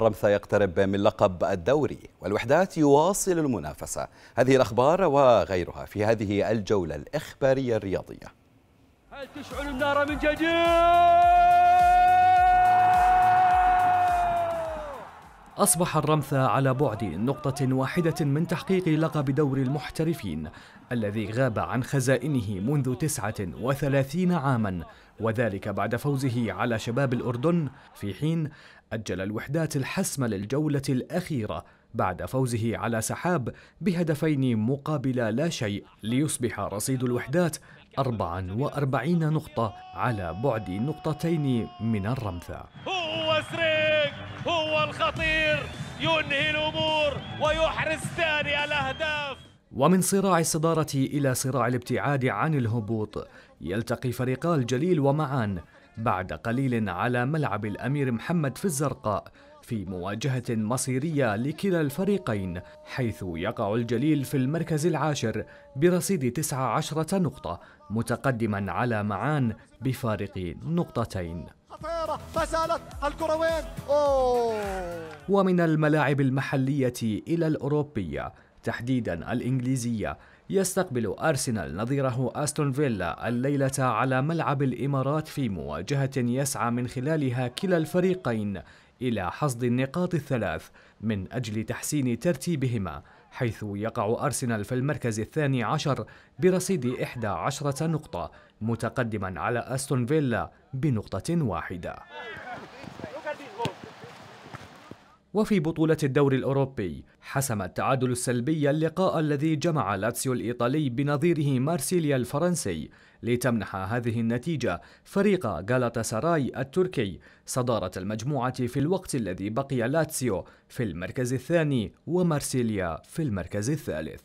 رمثا يقترب من لقب الدوري والوحدات يواصل المنافسة هذه الأخبار وغيرها في هذه الجولة الإخبارية الرياضية هل تشعل النار من جديد؟ أصبح الرمثا على بعد نقطة واحدة من تحقيق لقب دوري المحترفين الذي غاب عن خزائنه منذ 39 عاما وذلك بعد فوزه على شباب الأردن في حين أجل الوحدات الحسم للجولة الأخيرة بعد فوزه على سحاب بهدفين مقابل لا شيء ليصبح رصيد الوحدات 44 نقطة على بعد نقطتين من الرمثا الخطير ينهي الأمور ويحرز ثاني الأهداف ومن صراع الصدارة إلى صراع الابتعاد عن الهبوط يلتقي فريقا الجليل ومعان بعد قليل على ملعب الأمير محمد في الزرقاء في مواجهة مصيرية لكلا الفريقين حيث يقع الجليل في المركز العاشر برصيد 19 نقطة متقدما على معان بفارق نقطتين الكرة وين؟ ومن الملاعب المحلية إلى الأوروبية تحديدا الإنجليزية يستقبل أرسنال نظيره أستون فيلا الليلة على ملعب الإمارات في مواجهة يسعى من خلالها كلا الفريقين إلى حصد النقاط الثلاث من أجل تحسين ترتيبهما حيث يقع أرسنال في المركز الثاني عشر برصيد إحدى عشرة نقطة متقدما على أستون فيلا بنقطة واحدة وفي بطولة الدوري الأوروبي حسم التعادل السلبي اللقاء الذي جمع لاتسيو الإيطالي بنظيره مارسيليا الفرنسي لتمنح هذه النتيجة فريق غالاتا سراي التركي صدارة المجموعة في الوقت الذي بقي لاتسيو في المركز الثاني ومارسيليا في المركز الثالث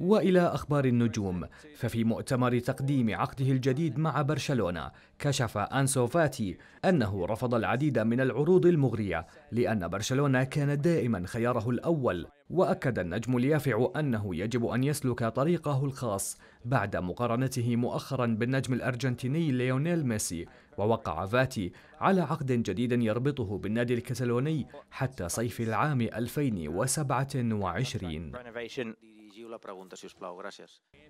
والى اخبار النجوم ففي مؤتمر تقديم عقده الجديد مع برشلونه كشف انسو فاتي انه رفض العديد من العروض المغريه لان برشلونه كان دائما خياره الاول واكد النجم اليافع انه يجب ان يسلك طريقه الخاص بعد مقارنته مؤخرا بالنجم الارجنتيني ليونيل ميسي ووقع فاتي على عقد جديد يربطه بالنادي الكتالوني حتى صيف العام 2027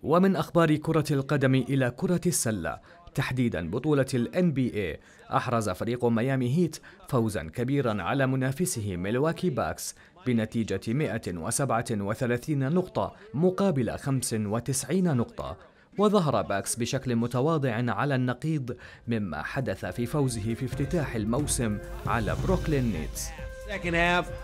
ومن أخبار كرة القدم إلى كرة السلة تحديدا بطولة ال NBA أحرز فريق ميامي هيت فوزا كبيرا على منافسه ميلواكي باكس بنتيجة 137 نقطة مقابل 95 نقطة وظهر باكس بشكل متواضع على النقيض مما حدث في فوزه في افتتاح الموسم على بروكلين نيتس